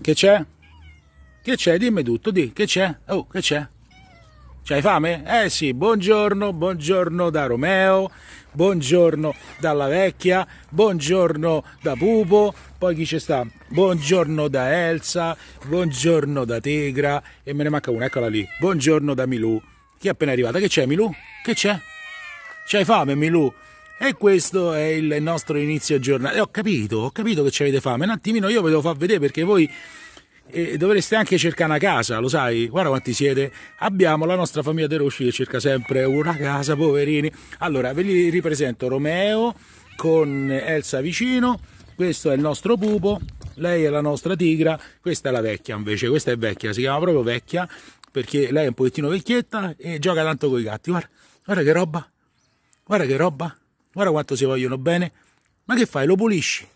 Che c'è? Che c'è? Dimmi tutto, di che c'è? Oh, che c'è? C'hai fame? Eh sì, buongiorno, buongiorno da Romeo, buongiorno dalla vecchia, buongiorno da Pupo, poi chi ci sta? Buongiorno da Elsa, buongiorno da Tegra e me ne manca una, eccola lì. Buongiorno da Milù. Chi è appena arrivata? Che c'è Milù? Che c'è? C'hai fame Milù? E questo è il nostro inizio giornale. ho capito, ho capito che ci avete fame. Un attimino io ve lo fa vedere perché voi eh, dovreste anche cercare una casa, lo sai? Guarda quanti siete. Abbiamo la nostra famiglia De Rossi che cerca sempre una casa, poverini. Allora, ve li ripresento Romeo con Elsa vicino. Questo è il nostro pupo, lei è la nostra tigra, questa è la vecchia invece, questa è vecchia, si chiama proprio vecchia perché lei è un pochettino vecchietta e gioca tanto con i gatti. Guarda, guarda che roba, guarda che roba guarda quanto si vogliono bene, ma che fai? Lo pulisci,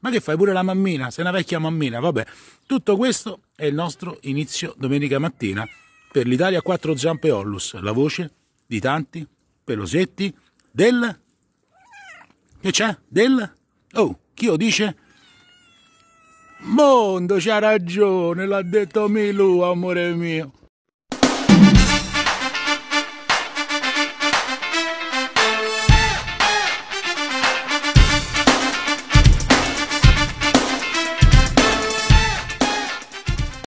ma che fai pure la mammina, sei una vecchia mammina, vabbè. Tutto questo è il nostro inizio domenica mattina per l'Italia 4 Zampe Ollus, la voce di tanti pelosetti del... Che c'è? Del... Oh, chi lo dice? Mondo c'ha ragione, l'ha detto Milù, amore mio.